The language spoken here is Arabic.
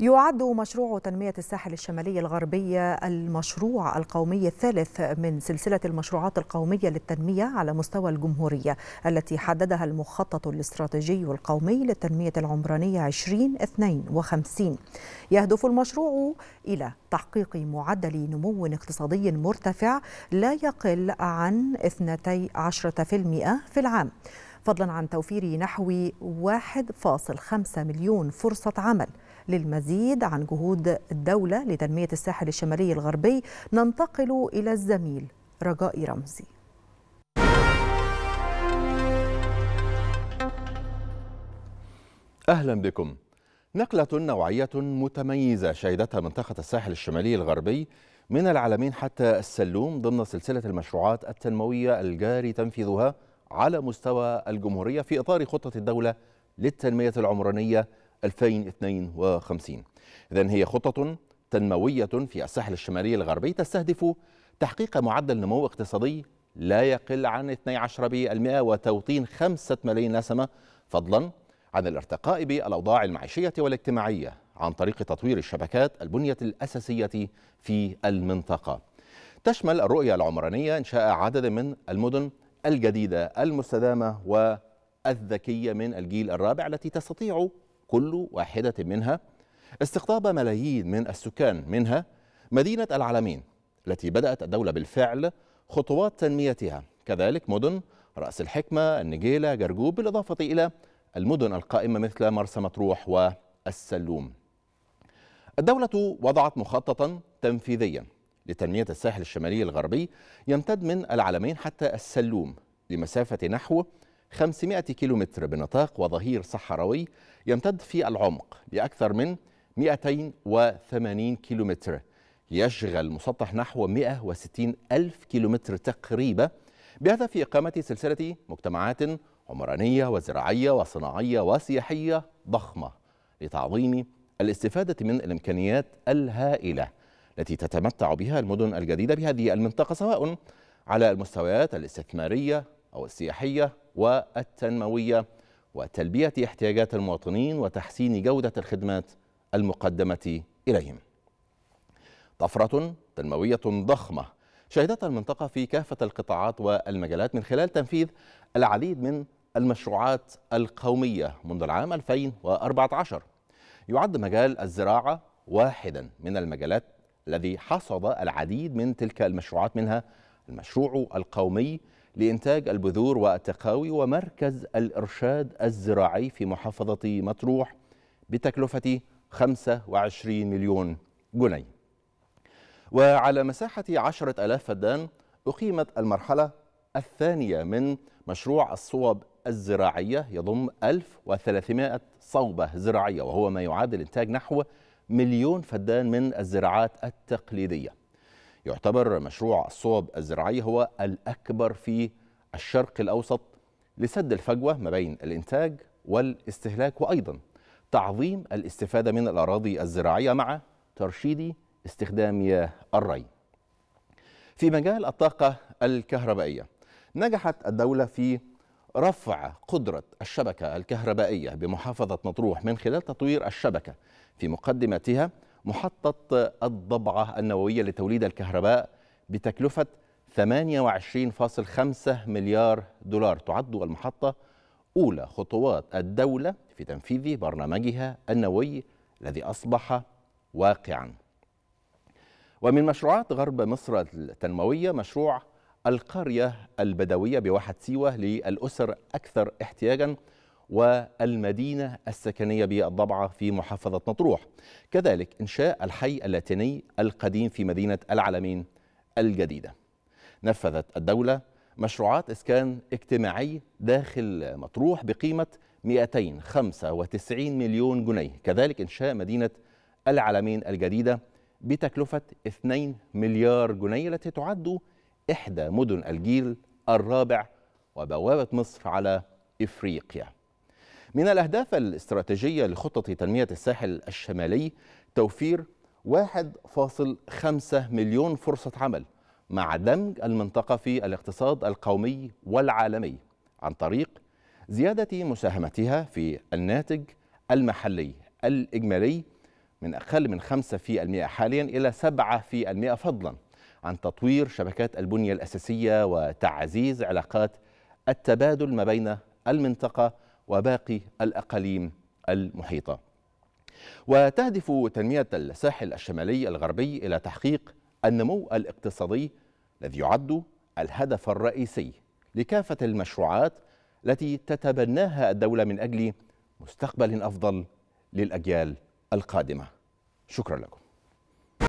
يعد مشروع تنمية الساحل الشمالي الغربي المشروع القومي الثالث من سلسلة المشروعات القومية للتنمية على مستوى الجمهورية التي حددها المخطط الاستراتيجي القومي للتنمية العمرانية 2052 يهدف المشروع إلى تحقيق معدل نمو اقتصادي مرتفع لا يقل عن 12% في العام فضلا عن توفير نحو 1.5 مليون فرصة عمل للمزيد عن جهود الدولة لتنمية الساحل الشمالي الغربي ننتقل إلى الزميل رجاء رمزي أهلا بكم نقلة نوعية متميزة شهدتها منطقة الساحل الشمالي الغربي من العالمين حتى السلوم ضمن سلسلة المشروعات التنموية الجاري تنفيذها على مستوى الجمهورية في إطار خطة الدولة للتنمية العمرانية 2052 إذا هي خطة تنموية في الساحل الشمالي الغربي تستهدف تحقيق معدل نمو اقتصادي لا يقل عن 12% وتوطين 5 ملايين نسمة فضلا عن الارتقاء بالأوضاع المعيشية والاجتماعية عن طريق تطوير الشبكات البنية الأساسية في المنطقة تشمل الرؤية العمرانية إنشاء عدد من المدن الجديدة المستدامة والذكية من الجيل الرابع التي تستطيع كل واحدة منها استقطاب ملايين من السكان منها مدينة العلمين التي بدأت الدولة بالفعل خطوات تنميتها كذلك مدن رأس الحكمة النجيلة جرجوب بالإضافة إلى المدن القائمة مثل مرسى مطروح والسلوم الدولة وضعت مخططا تنفيذيا لتنمية الساحل الشمالي الغربي يمتد من العلمين حتى السلوم لمسافة نحو 500 كيلومتر بنطاق وظهير صحراوي يمتد في العمق لأكثر من 280 كيلومتر يشغل مسطح نحو 160 ألف كيلومتر تقريبا بهدف إقامة سلسلة مجتمعات عمرانية وزراعية وصناعية وسياحية ضخمة لتعظيم الاستفادة من الإمكانيات الهائلة التي تتمتع بها المدن الجديدة بهذه المنطقة سواء على المستويات الاستثمارية أو السياحية والتنموية وتلبية احتياجات المواطنين وتحسين جودة الخدمات المقدمة إليهم طفرة تنموية ضخمة شهدتها المنطقة في كافة القطاعات والمجالات من خلال تنفيذ العديد من المشروعات القومية منذ العام 2014 يعد مجال الزراعة واحدا من المجالات الذي حصد العديد من تلك المشروعات منها المشروع القومي لإنتاج البذور والتقاوي ومركز الإرشاد الزراعي في محافظة مطروح بتكلفة 25 مليون جنيه وعلى مساحة 10000 ألاف فدان أقيمت المرحلة الثانية من مشروع الصوب الزراعية يضم 1300 صوبة زراعية وهو ما يعادل إنتاج نحو مليون فدان من الزراعات التقليدية يعتبر مشروع الصوب الزراعي هو الأكبر في الشرق الأوسط لسد الفجوة ما بين الإنتاج والاستهلاك وأيضا تعظيم الاستفادة من الأراضي الزراعية مع ترشيد استخدام مياه الري في مجال الطاقة الكهربائية نجحت الدولة في رفع قدرة الشبكة الكهربائية بمحافظة مطروح من خلال تطوير الشبكة في مقدمتها محطة الضبعة النووية لتوليد الكهرباء بتكلفة 28.5 مليار دولار تعد المحطة أولى خطوات الدولة في تنفيذ برنامجها النووي الذي أصبح واقعا ومن مشروعات غرب مصر التنموية مشروع القرية البدوية بواحد سيوة للأسر أكثر احتياجا والمدينة السكنية بالضبعة في محافظة مطروح كذلك إنشاء الحي اللاتيني القديم في مدينة العالمين الجديدة نفذت الدولة مشروعات إسكان اجتماعي داخل مطروح بقيمة 295 مليون جنيه كذلك إنشاء مدينة العالمين الجديدة بتكلفة 2 مليار جنيه التي تعد إحدى مدن الجيل الرابع وبوابة مصر على إفريقيا من الأهداف الاستراتيجية لخطة تنمية الساحل الشمالي توفير 1.5 مليون فرصة عمل مع دمج المنطقة في الاقتصاد القومي والعالمي عن طريق زيادة مساهمتها في الناتج المحلي الإجمالي من أقل من 5% حاليا إلى 7% فضلا عن تطوير شبكات البنية الأساسية وتعزيز علاقات التبادل ما بين المنطقة وباقي الأقاليم المحيطة وتهدف تنمية الساحل الشمالي الغربي إلى تحقيق النمو الاقتصادي الذي يعد الهدف الرئيسي لكافة المشروعات التي تتبناها الدولة من أجل مستقبل أفضل للأجيال القادمة شكرا لكم